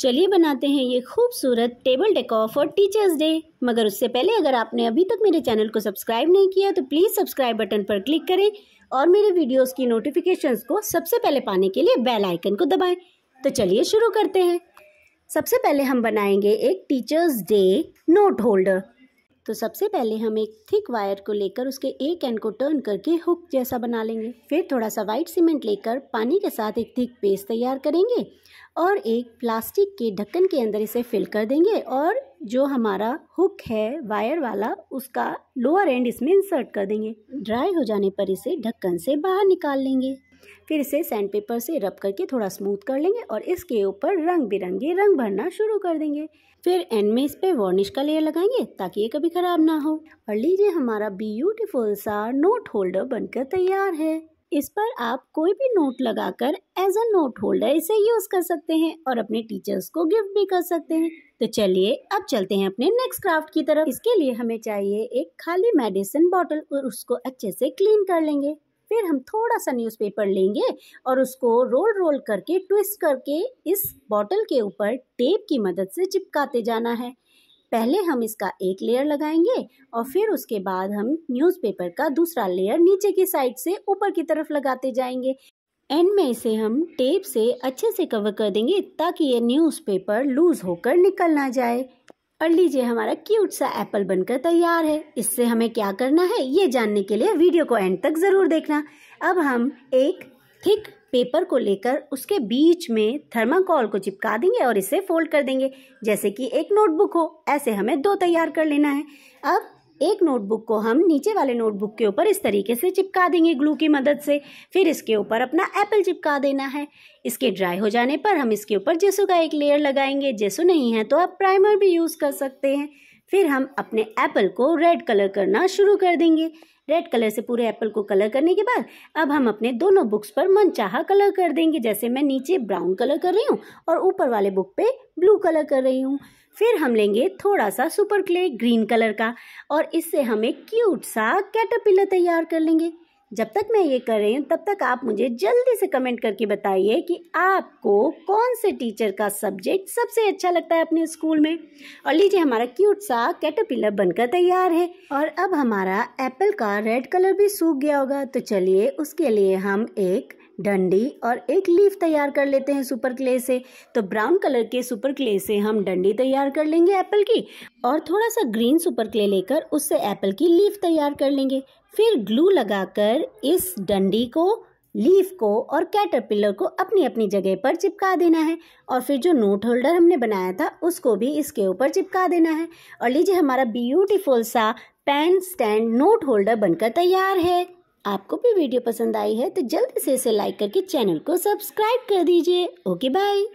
चलिए बनाते हैं ये खूबसूरत table decor for teachers day मगर उससे पहले अगर आपने अभी तक मेरे चैनल को सब्सक्राइब नहीं किया तो प्लीज़ सब्सक्राइब बटन पर क्लिक करें और मेरे वीडियोस की नोटिफिकेशंस को सबसे पहले पाने के लिए बेल आइकन को दबाएं तो चलिए शुरू करते हैं सबसे पहले हम बनाएंगे एक टीचर्स डे नोट होल्डर तो सबसे पहले हम एक थिक वायर को लेकर उसके एक एंड को टर्न करके हुक जैसा बना लेंगे फिर थोड़ा सा वाइट सीमेंट लेकर पानी के साथ एक थिक पेस्ट तैयार करेंगे और एक प्लास्टिक के ढक्कन के अंदर इसे फिल कर देंगे और जो हमारा हुक है वायर वाला उसका लोअर एंड इसमें इंसर्ट कर देंगे ड्राई हो जाने पर इसे ढक्कन से बाहर निकाल लेंगे फिर इसे सैंड पेपर से रब करके थोड़ा स्मूथ कर लेंगे और इसके ऊपर रंग बिरंगे रंग भरना शुरू कर देंगे फिर एंड में इस पे वार्निश का लेयर लगाएंगे ताकि ये कभी ख़राब ना हो और लीजिए हमारा ब्यूटीफुल सा नोट होल्डर बनकर तैयार है इस पर आप कोई भी नोट लगाकर एज अ नोट होल्डर इसे यूज कर सकते हैं और अपने टीचर्स को गिफ्ट भी कर सकते हैं तो चलिए अब चलते हैं अपने नेक्स्ट क्राफ्ट की तरफ इसके लिए हमें चाहिए एक खाली मेडिसिन बॉटल और उसको अच्छे से क्लीन कर लेंगे फिर हम थोड़ा सा न्यूज़पेपर लेंगे और उसको रोल रोल करके ट्विस्ट करके इस बॉटल के ऊपर टेप की मदद से चिपकाते जाना है पहले हम इसका एक लेयर लगाएंगे और फिर उसके बाद हम न्यूज़पेपर का दूसरा लेयर नीचे की साइड से ऊपर की तरफ लगाते जाएंगे एंड में इसे हम टेप से अच्छे से कवर कर देंगे ताकि ये न्यूज़पेपर लूज़ होकर निकल ना जाए और लीजिए हमारा क्यूट सा एप्पल बनकर तैयार है इससे हमें क्या करना है ये जानने के लिए वीडियो को एंड तक ज़रूर देखना अब हम एक थिक पेपर को लेकर उसके बीच में थर्माकोल को चिपका देंगे और इसे फोल्ड कर देंगे जैसे कि एक नोटबुक हो ऐसे हमें दो तैयार कर लेना है अब एक नोटबुक को हम नीचे वाले नोटबुक के ऊपर इस तरीके से चिपका देंगे ग्लू की मदद से फिर इसके ऊपर अपना एप्पल चिपका देना है इसके ड्राई हो जाने पर हम इसके ऊपर जेसो का एक लेयर लगाएंगे जेसो नहीं है तो आप प्राइमर भी यूज़ कर सकते हैं फिर हम अपने एप्पल को रेड कलर करना शुरू कर देंगे रेड कलर से पूरे एप्पल को कलर करने के बाद अब हम अपने दोनों बुक्स पर मनचाहा कलर कर देंगे जैसे मैं नीचे ब्राउन कलर कर रही हूँ और ऊपर वाले बुक पे ब्लू कलर कर रही हूँ फिर हम लेंगे थोड़ा सा सुपर क्ले ग्रीन कलर का और इससे हम एक क्यूट सा कैटरपिलर तैयार कर लेंगे जब तक मैं ये कर रही हूँ तब तक आप मुझे जल्दी से कमेंट करके बताइए कि आपको कौन से टीचर का सब्जेक्ट सबसे अच्छा लगता है अपने स्कूल में और लीजिए हमारा क्यूट सा कैटरपिलर बनकर तैयार है और अब हमारा एप्पल का रेड कलर भी सूख गया होगा तो चलिए उसके लिए हम एक डंडी और एक लीफ तैयार कर लेते हैं सुपर क्ले से तो ब्राउन कलर के सुपर क्ले से हम डंडी तैयार कर लेंगे एप्पल की और थोड़ा सा ग्रीन सुपर क्ले लेकर उससे एप्पल की लीफ तैयार कर लेंगे फिर ग्लू लगाकर इस डंडी को लीफ को और कैटरपिलर को अपनी अपनी जगह पर चिपका देना है और फिर जो नोट होल्डर हमने बनाया था उसको भी इसके ऊपर चिपका देना है और लीजिए हमारा ब्यूटीफुल सा पेन स्टैंड नोट होल्डर बनकर तैयार है आपको भी वीडियो पसंद आई है तो जल्दी से इसे लाइक करके चैनल को सब्सक्राइब कर दीजिए ओके बाय